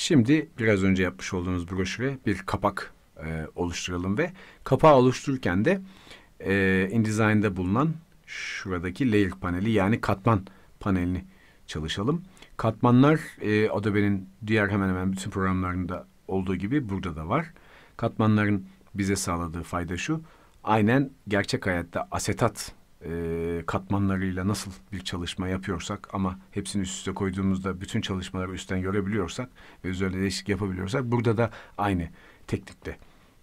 Şimdi biraz önce yapmış olduğunuz broşüre bir kapak e, oluşturalım ve kapağı oluştururken de e, InDesign'da bulunan şuradaki layer paneli yani katman panelini çalışalım. Katmanlar e, Adobe'nin diğer hemen hemen bütün programlarında olduğu gibi burada da var. Katmanların bize sağladığı fayda şu. Aynen gerçek hayatta asetat e, katmanlarıyla nasıl bir çalışma yapıyorsak ama hepsini üst üste koyduğumuzda bütün çalışmaları üstten görebiliyorsak ve üzerinde değişiklik yapabiliyorsak burada da aynı teknikte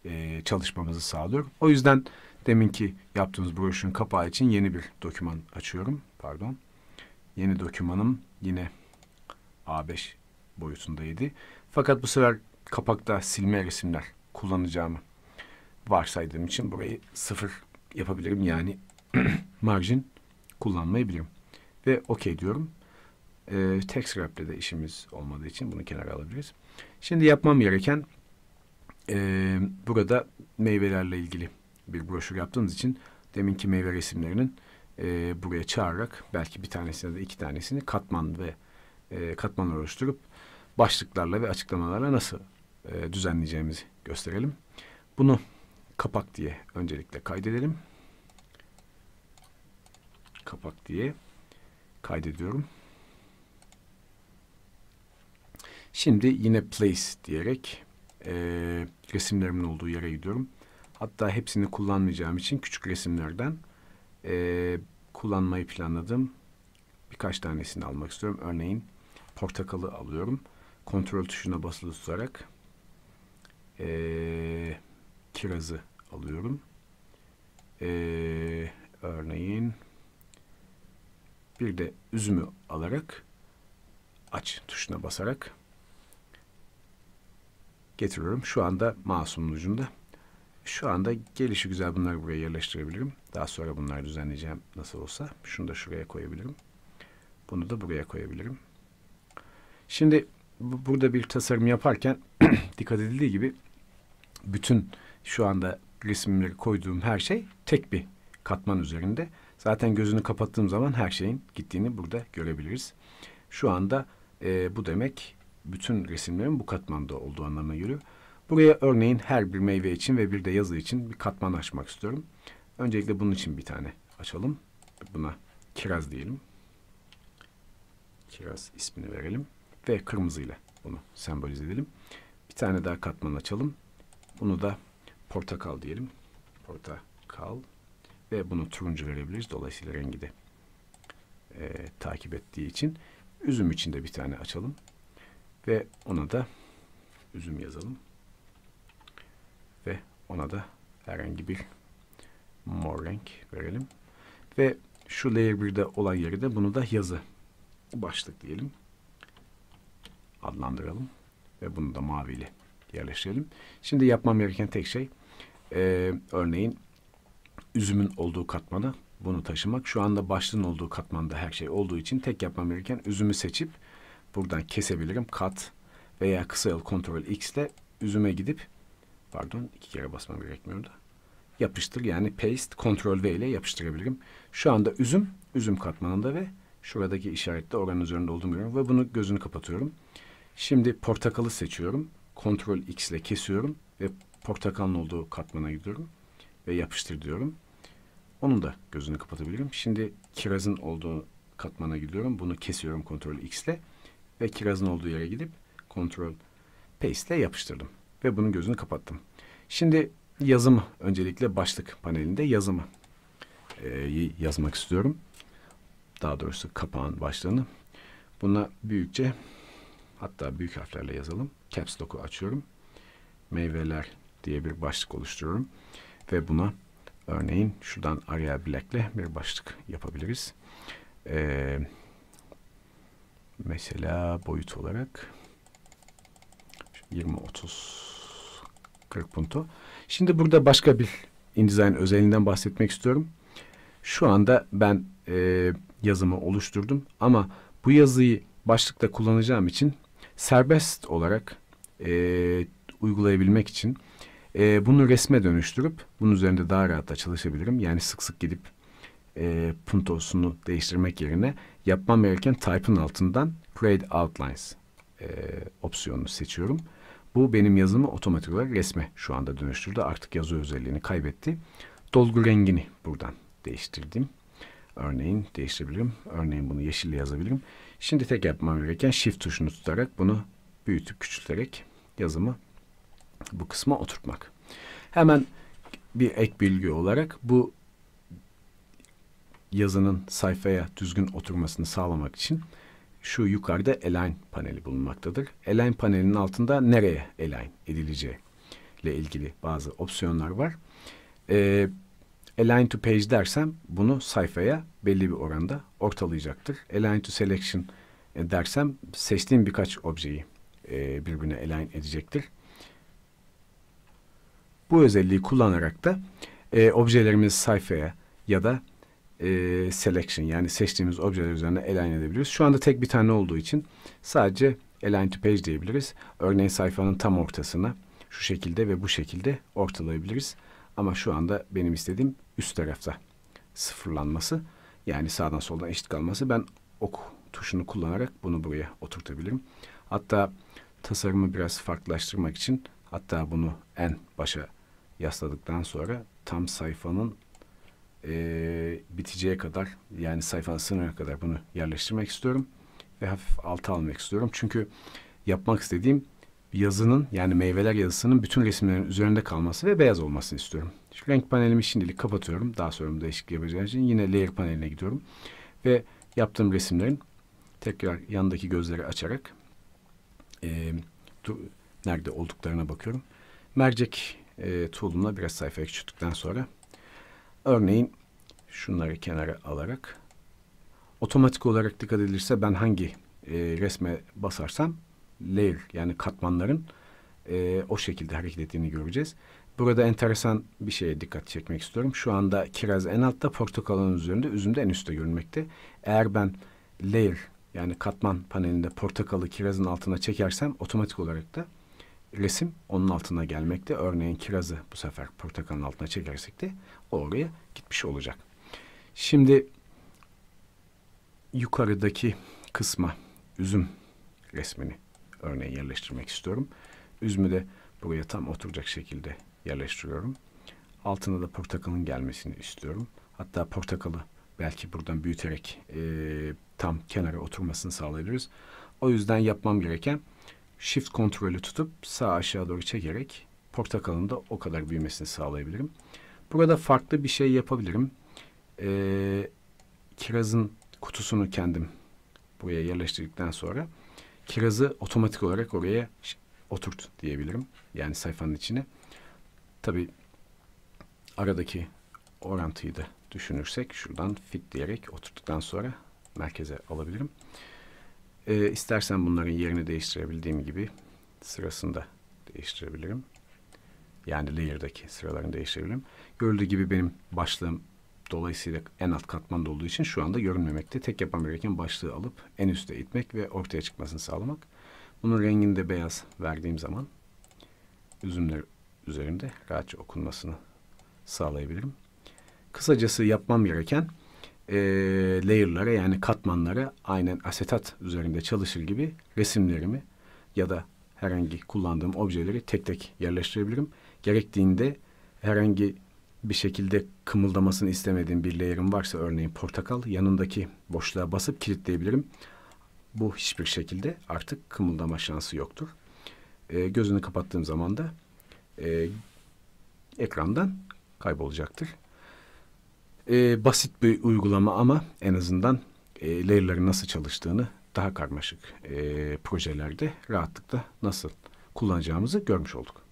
e, çalışmamızı sağlıyor. O yüzden deminki yaptığımız broşürün kapağı için yeni bir doküman açıyorum. Pardon. Yeni dokümanım yine A5 boyutundaydı. Fakat bu sefer kapakta silme resimler kullanacağımı varsaydığım için burayı sıfır yapabilirim. Yani margin kullanmayı biliyorum. Ve okey diyorum. E, ee, text wrap'te de işimiz olmadığı için bunu kenara alabiliriz. Şimdi yapmam gereken e, burada meyvelerle ilgili bir broşür yaptığımız için deminki meyve resimlerinin e, buraya çağırarak belki bir tanesine de iki tanesini katman ve e, katmanlar oluşturup başlıklarla ve açıklamalarla nasıl e, düzenleyeceğimizi gösterelim. Bunu kapak diye öncelikle kaydedelim kapak diye kaydediyorum. Şimdi yine place diyerek e, resimlerimin olduğu yere gidiyorum. Hatta hepsini kullanmayacağım için küçük resimlerden e, kullanmayı planladım. Birkaç tanesini almak istiyorum. Örneğin portakalı alıyorum. Kontrol tuşuna basılı tutarak e, kirazı alıyorum. E, örneğin bir de üzümü alarak aç tuşuna basarak getiriyorum. Şu anda masumun ucunda. Şu anda gelişi güzel bunları buraya yerleştirebilirim. Daha sonra bunları düzenleyeceğim nasıl olsa. Şunu da şuraya koyabilirim. Bunu da buraya koyabilirim. Şimdi bu, burada bir tasarım yaparken dikkat edildiği gibi bütün şu anda resimleri koyduğum her şey tek bir katman üzerinde. Zaten gözünü kapattığım zaman her şeyin gittiğini burada görebiliriz. Şu anda e, bu demek bütün resimlerin bu katmanda olduğu anlamına geliyor. Buraya örneğin her bir meyve için ve bir de yazı için bir katman açmak istiyorum. Öncelikle bunun için bir tane açalım. Buna kiraz diyelim. Kiraz ismini verelim. Ve kırmızıyla bunu sembolize edelim. Bir tane daha katman açalım. Bunu da portakal diyelim. Portakal ve bunu turuncu verebiliriz. Dolayısıyla rengi de e, takip ettiği için üzüm için de bir tane açalım ve ona da üzüm yazalım ve ona da herhangi bir mor renk verelim ve şu layer 1'de olan yeri de bunu da yazı başlık diyelim adlandıralım ve bunu da maviyle yerleştirelim. Şimdi yapmam gereken tek şey e, örneğin üzümün olduğu katmana bunu taşımak. Şu anda başlığın olduğu katmanda her şey olduğu için tek yapmam gereken üzümü seçip buradan kesebilirim. Kat veya kısa yol kontrol X ile üzüme gidip pardon iki kere basmam gerekmiyordu. Yapıştır yani paste kontrol V ile yapıştırabilirim. Şu anda üzüm üzüm katmanında ve şuradaki işarette oranın üzerinde olduğumu görüyorum ve bunu gözünü kapatıyorum. Şimdi portakalı seçiyorum. Kontrol X ile kesiyorum ve portakalın olduğu katmana gidiyorum ve yapıştır diyorum. Onun da gözünü kapatabilirim. Şimdi kirazın olduğu katmana gidiyorum. Bunu kesiyorum Ctrl X ile ve kirazın olduğu yere gidip Ctrl Paste ile yapıştırdım. Ve bunun gözünü kapattım. Şimdi yazımı öncelikle başlık panelinde yazımı e, yazmak istiyorum. Daha doğrusu kapağın başlığını. Buna büyükçe hatta büyük harflerle yazalım. Caps Lock'u açıyorum. Meyveler diye bir başlık oluşturuyorum. Ve buna Örneğin şuradan Arial Black'le bir başlık yapabiliriz. Ee, mesela boyut olarak 20, 30, 40 punto. Şimdi burada başka bir InDesign özelliğinden bahsetmek istiyorum. Şu anda ben e, yazımı oluşturdum ama bu yazıyı başlıkta kullanacağım için serbest olarak e, uygulayabilmek için e, bunu resme dönüştürüp bunun üzerinde daha rahat da çalışabilirim. Yani sık sık gidip e, puntosunu değiştirmek yerine yapmam gereken type'ın altından create outlines e, opsiyonunu seçiyorum. Bu benim yazımı otomatik olarak resme şu anda dönüştürdü. Artık yazı özelliğini kaybetti. Dolgu rengini buradan değiştirdim. Örneğin değiştirebilirim. Örneğin bunu yeşille yazabilirim. Şimdi tek yapmam gereken shift tuşunu tutarak bunu büyütüp küçülterek yazımı bu kısma oturtmak. Hemen bir ek bilgi olarak bu yazının sayfaya düzgün oturmasını sağlamak için şu yukarıda align paneli bulunmaktadır. Align panelinin altında nereye align edileceği ile ilgili bazı opsiyonlar var. E, align to page dersem bunu sayfaya belli bir oranda ortalayacaktır. Align to selection dersem seçtiğim birkaç objeyi e, birbirine align edecektir. Bu özelliği kullanarak da e, objelerimizi sayfaya ya da e, selection yani seçtiğimiz objeler üzerine align edebiliyoruz. Şu anda tek bir tane olduğu için sadece align to page diyebiliriz. Örneğin sayfanın tam ortasına şu şekilde ve bu şekilde ortalayabiliriz. Ama şu anda benim istediğim üst tarafta sıfırlanması yani sağdan soldan eşit kalması. Ben ok tuşunu kullanarak bunu buraya oturtabilirim. Hatta tasarımı biraz farklılaştırmak için hatta bunu en başa yasladıktan sonra tam sayfanın e, biteceğe kadar yani sayfanın sınırına kadar bunu yerleştirmek istiyorum ve hafif alta almak istiyorum. Çünkü yapmak istediğim yazının yani meyveler yazısının bütün resimlerin üzerinde kalması ve beyaz olmasını istiyorum. Şu renk panelimi şimdilik kapatıyorum. Daha sonra bunu değişiklik yapacağım için yine layer paneline gidiyorum. Ve yaptığım resimlerin tekrar yandaki gözleri açarak e, nerede olduklarına bakıyorum. Mercek e, tool'umla biraz sayfa küçülttükten sonra örneğin şunları kenara alarak otomatik olarak dikkat edilirse ben hangi e, resme basarsam layer yani katmanların e, o şekilde hareket ettiğini göreceğiz. Burada enteresan bir şeye dikkat çekmek istiyorum. Şu anda kiraz en altta, portakalın üzerinde, üzüm de en üstte görünmekte. Eğer ben layer yani katman panelinde portakalı kirazın altına çekersem otomatik olarak da resim onun altına gelmekte. Örneğin kirazı bu sefer portakalın altına çekersek de oraya gitmiş olacak. Şimdi yukarıdaki kısma üzüm resmini örneğin yerleştirmek istiyorum. Üzümü de buraya tam oturacak şekilde yerleştiriyorum. Altına da portakalın gelmesini istiyorum. Hatta portakalı belki buradan büyüterek e, tam kenara oturmasını sağlayabiliriz. O yüzden yapmam gereken shift kontrolü tutup sağ aşağı doğru çekerek portakalın da o kadar büyümesini sağlayabilirim. Burada farklı bir şey yapabilirim. Ee, kirazın kutusunu kendim buraya yerleştirdikten sonra kirazı otomatik olarak oraya oturt diyebilirim. Yani sayfanın içine. Tabi aradaki orantıyı da düşünürsek şuradan fit diyerek oturttuktan sonra merkeze alabilirim. E, istersen bunların yerini değiştirebildiğim gibi sırasında değiştirebilirim. Yani layer'daki sıralarını değiştirebilirim. Gördüğü gibi benim başlığım dolayısıyla en alt katmanda olduğu için şu anda görünmemekte. Tek yapmam gereken başlığı alıp en üste itmek ve ortaya çıkmasını sağlamak. Bunun rengini de beyaz verdiğim zaman üzümler üzerinde rahatça okunmasını sağlayabilirim. Kısacası yapmam gereken e, layer'lara yani katmanlara aynen asetat üzerinde çalışır gibi resimlerimi ya da herhangi kullandığım objeleri tek tek yerleştirebilirim. Gerektiğinde herhangi bir şekilde kımıldamasını istemediğim bir layer'im varsa örneğin portakal yanındaki boşluğa basıp kilitleyebilirim. Bu hiçbir şekilde artık kımıldama şansı yoktur. E, gözünü kapattığım zaman da e, ekrandan kaybolacaktır. E, basit bir uygulama ama en azından e, layer'ların nasıl çalıştığını daha karmaşık e, projelerde rahatlıkla nasıl kullanacağımızı görmüş olduk.